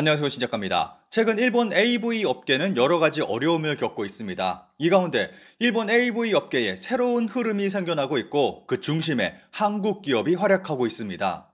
안녕하세요 신작가입니다. 최근 일본 AV 업계는 여러 가지 어려움을 겪고 있습니다. 이 가운데 일본 AV 업계에 새로운 흐름이 생겨나고 있고 그 중심에 한국 기업이 활약하고 있습니다.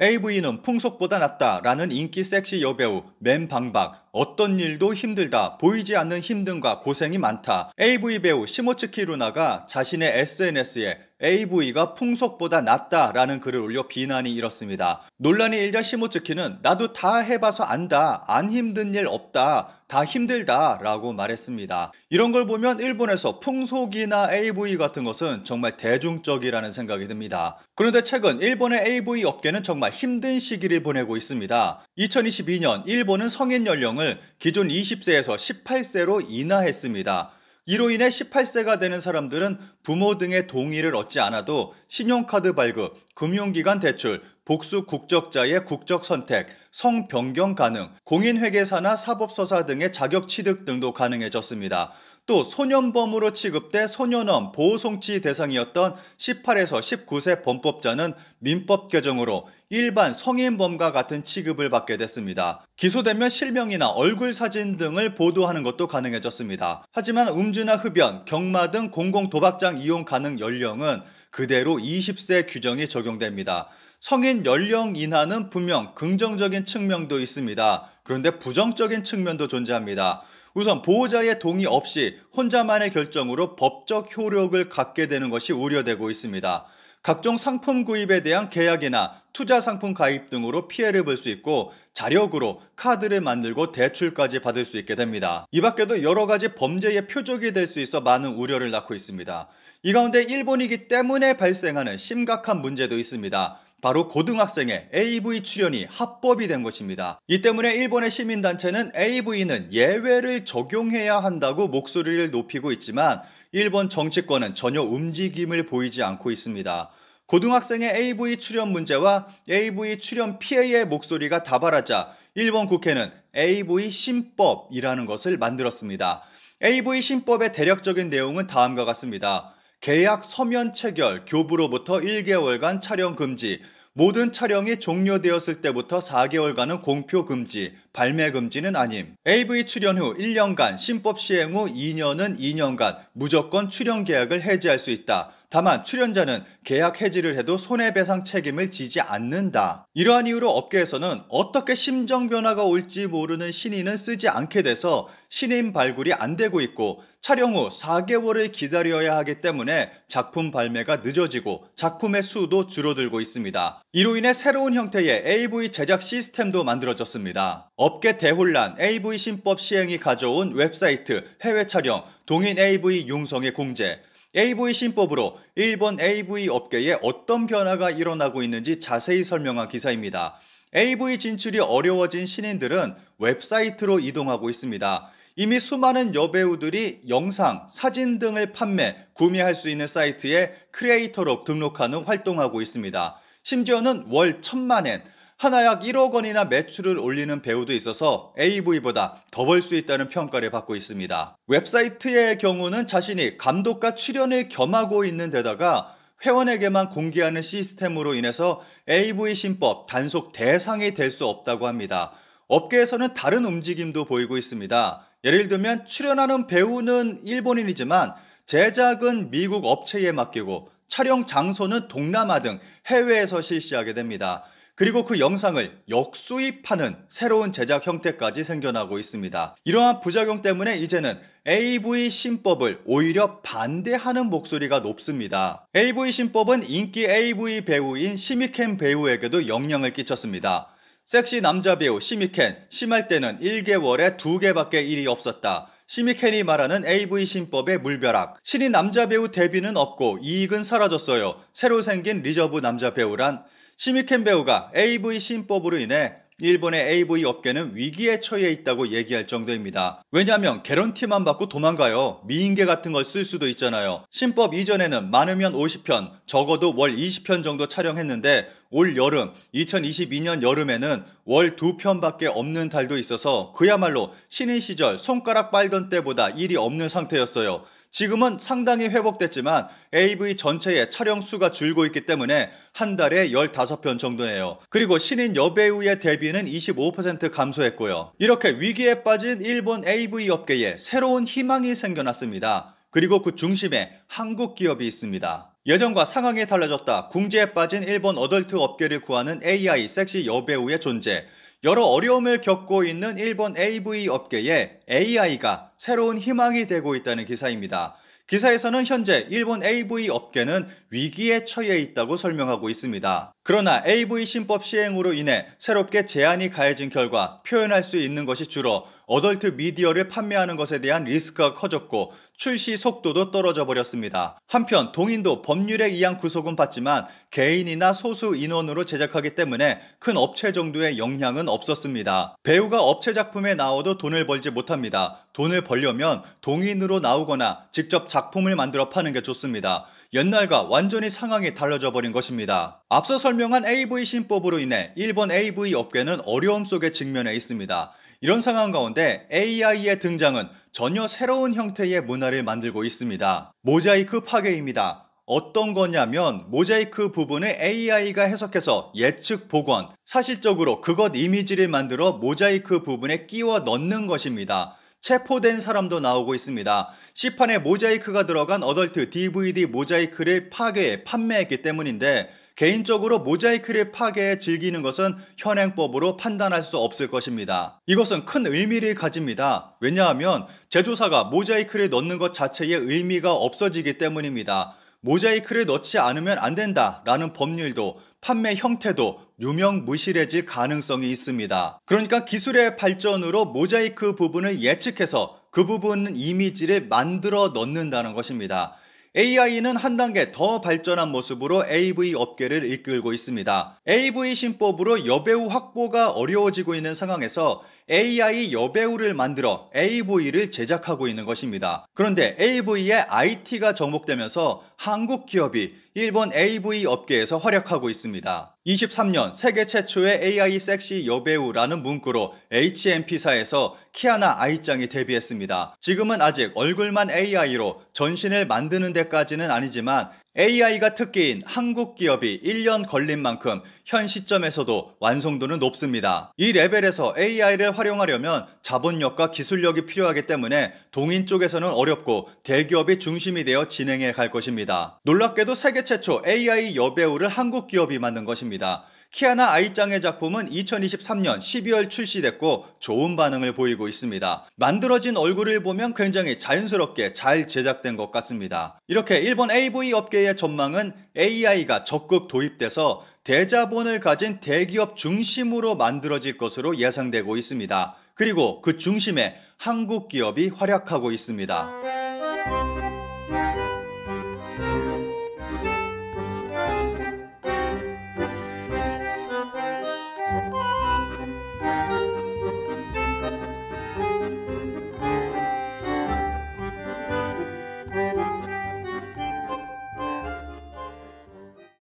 AV는 풍속보다 낫다라는 인기 섹시 여배우, 맨방박, 어떤 일도 힘들다, 보이지 않는 힘듦과 고생이 많다. AV 배우 시모츠키 루나가 자신의 SNS에 AV가 풍속보다 낫다라는 글을 올려 비난이 일었습니다. 논란이 일자 시모츠키는 나도 다 해봐서 안다, 안 힘든 일 없다, 다 힘들다 라고 말했습니다. 이런 걸 보면 일본에서 풍속이나 AV 같은 것은 정말 대중적이라는 생각이 듭니다. 그런데 최근 일본의 AV 업계는 정말 힘든 시기를 보내고 있습니다. 2022년 일본은 성인 연령을 기존 20세에서 18세로 인하했습니다. 이로 인해 18세가 되는 사람들은 부모 등의 동의를 얻지 않아도 신용카드 발급, 금융기관 대출, 복수 국적자의 국적 선택, 성 변경 가능, 공인회계사나 사법서사 등의 자격 취득 등도 가능해졌습니다. 또 소년범으로 취급돼 소년원 보호송치 대상이었던 18에서 19세 범법자는 민법 개정으로 일반 성인범과 같은 취급을 받게 됐습니다. 기소되면 실명이나 얼굴 사진 등을 보도하는 것도 가능해졌습니다. 하지만 음주나 흡연, 경마 등 공공 도박장 이용 가능 연령은 그대로 20세 규정이 적용됩니다. 성인 연령 인하는 분명 긍정적인 측면도 있습니다. 그런데 부정적인 측면도 존재합니다. 우선 보호자의 동의 없이 혼자만의 결정으로 법적 효력을 갖게 되는 것이 우려되고 있습니다. 각종 상품 구입에 대한 계약이나 투자 상품 가입 등으로 피해를 볼 수 있고 자력으로 카드를 만들고 대출까지 받을 수 있게 됩니다. 이 밖에도 여러 가지 범죄의 표적이 될 수 있어 많은 우려를 낳고 있습니다. 이 가운데 일본이기 때문에 발생하는 심각한 문제도 있습니다. 바로 고등학생의 AV 출연이 합법이 된 것입니다. 이 때문에 일본의 시민단체는 AV는 예외를 적용해야 한다고 목소리를 높이고 있지만 일본 정치권은 전혀 움직임을 보이지 않고 있습니다. 고등학생의 AV 출연 문제와 AV 출연 피해의 목소리가 다발하자 일본 국회는 AV 신법이라는 것을 만들었습니다. AV 신법의 대략적인 내용은 다음과 같습니다. 계약 서면 체결, 교부로부터 1개월간 촬영 금지, 모든 촬영이 종료되었을 때부터 4개월간은 공표 금지, 발매 금지는 아님. AV 출연 후 1년간, 신법 시행 후 2년은 2년간 무조건 출연 계약을 해지할 수 있다. 다만 출연자는 계약 해지를 해도 손해배상 책임을 지지 않는다. 이러한 이유로 업계에서는 어떻게 심정 변화가 올지 모르는 신인은 쓰지 않게 돼서 신인 발굴이 안 되고 있고 촬영 후 4개월을 기다려야 하기 때문에 작품 발매가 늦어지고 작품의 수도 줄어들고 있습니다. 이로 인해 새로운 형태의 AV 제작 시스템도 만들어졌습니다. 업계 대혼란, AV 신법 시행이 가져온 웹사이트, 해외 촬영, 동인 AV 융성의 공제, AV 신법으로 일본 AV 업계에 어떤 변화가 일어나고 있는지 자세히 설명한 기사입니다. AV 진출이 어려워진 신인들은 웹사이트로 이동하고 있습니다. 이미 수많은 여배우들이 영상, 사진 등을 판매, 구매할 수 있는 사이트에 크리에이터로 등록하는 활동하고 있습니다. 심지어는 월 천만엔, 하나약 1억 원이나 매출을 올리는 배우도 있어서 AV보다 더 벌 수 있다는 평가를 받고 있습니다. 웹사이트의 경우는 자신이 감독과 출연을 겸하고 있는 데다가 회원에게만 공개하는 시스템으로 인해서 AV 신법 단속 대상이 될 수 없다고 합니다. 업계에서는 다른 움직임도 보이고 있습니다. 예를 들면 출연하는 배우는 일본인이지만 제작은 미국 업체에 맡기고 촬영 장소는 동남아 등 해외에서 실시하게 됩니다. 그리고 그 영상을 역수입하는 새로운 제작 형태까지 생겨나고 있습니다. 이러한 부작용 때문에 이제는 AV 신법을 오히려 반대하는 목소리가 높습니다. AV 신법은 인기 AV 배우인 시미켄 배우에게도 영향을 끼쳤습니다. 섹시 남자 배우 시미켄, 심할 때는 1개월에 2개밖에 일이 없었다. 시미켄이 말하는 AV 신법의 물벼락. 신인 남자 배우 데뷔는 없고 이익은 사라졌어요. 새로 생긴 리저브 남자 배우란 시미켄 배우가 AV 신법으로 인해 일본의 AV 업계는 위기에 처해 있다고 얘기할 정도입니다. 왜냐하면 개런티만 받고 도망가요. 미인계 같은 걸 쓸 수도 있잖아요. 신법 이전에는 많으면 50편, 적어도 월 20편 정도 촬영했는데 올 여름 2022년 여름에는 월 2편밖에 없는 달도 있어서 그야말로 신인 시절 손가락 빨던 때보다 일이 없는 상태였어요. 지금은 상당히 회복됐지만 AV 전체의 촬영 수가 줄고 있기 때문에 한 달에 15편 정도네요. 그리고 신인 여배우의 데뷔는 25% 감소했고요. 이렇게 위기에 빠진 일본 AV 업계에 새로운 희망이 생겨났습니다. 그리고 그 중심에 한국 기업이 있습니다. 예전과 상황이 달라졌다. 궁지에 빠진 일본 어덜트 업계를 구하는 AI 섹시 여배우의 존재. 여러 어려움을 겪고 있는 일본 AV 업계에 AI가 새로운 희망이 되고 있다는 기사입니다. 기사에서는 현재 일본 AV 업계는 위기에 처해 있다고 설명하고 있습니다. 그러나 AV 신법 시행으로 인해 새롭게 제한이 가해진 결과 표현할 수 있는 것이 줄어 어덜트 미디어를 판매하는 것에 대한 리스크가 커졌고 출시 속도도 떨어져 버렸습니다. 한편 동인도 법률에 의한 구속은 받지만 개인이나 소수 인원으로 제작하기 때문에 큰 업체 정도의 영향은 없었습니다. 배우가 업체 작품에 나와도 돈을 벌지 못합니다. 돈을 벌려면 동인으로 나오거나 직접 작 작품을 만들어 파는 게 좋습니다. 옛날과 완전히 상황이 달라져 버린 것입니다. 앞서 설명한 AV 신법으로 인해 일본 AV 업계는 어려움 속에 직면해 있습니다. 이런 상황 가운데 AI의 등장은 전혀 새로운 형태의 문화를 만들고 있습니다. 모자이크 파괴입니다. 어떤 거냐면 모자이크 부분을 AI가 해석해서 예측 복원, 사실적으로 그것 이미지를 만들어 모자이크 부분에 끼워 넣는 것입니다. 체포된 사람도 나오고 있습니다. 시판에 모자이크가 들어간 어덜트 DVD 모자이크를 파괴, 해 판매했기 때문인데 개인적으로 모자이크를 파괴해 즐기는 것은 현행법으로 판단할 수 없을 것입니다. 이것은 큰 의미를 가집니다. 왜냐하면 제조사가 모자이크를 넣는 것 자체의 의미가 없어지기 때문입니다. 모자이크를 넣지 않으면 안 된다라는 법률도 판매 형태도 유명무실해질 가능성이 있습니다. 그러니까 기술의 발전으로 모자이크 부분을 예측해서 그 부분 이미지를 만들어 넣는다는 것입니다. AI는 한 단계 더 발전한 모습으로 AV 업계를 이끌고 있습니다. AV 신법으로 여배우 확보가 어려워지고 있는 상황에서 AI 여배우를 만들어 AV를 제작하고 있는 것입니다. 그런데 AV에 IT가 접목되면서 한국 기업이 일본 AV 업계에서 활약하고 있습니다. 23년 세계 최초의 AI 섹시 여배우라는 문구로 HMP사에서 키아나 아이짱이 데뷔했습니다. 지금은 아직 얼굴만 AI로 전신을 만드는 데까지는 아니지만 AI가 특기인 한국 기업이 1년 걸린 만큼 현 시점에서도 완성도는 높습니다. 이 레벨에서 AI를 활용하려면 자본력과 기술력이 필요하기 때문에 동인 쪽에서는 어렵고 대기업이 중심이 되어 진행해 갈 것입니다. 놀랍게도 세계 최초 AI 여배우를 한국 기업이 만든 것입니다. 키아나 아이짱의 작품은 2023년 12월 출시됐고 좋은 반응을 보이고 있습니다. 만들어진 얼굴을 보면 굉장히 자연스럽게 잘 제작된 것 같습니다. 이렇게 일본 AV 업계의 전망은 AI가 적극 도입돼서 대자본을 가진 대기업 중심으로 만들어질 것으로 예상되고 있습니다. 그리고 그 중심에 한국 기업이 활약하고 있습니다.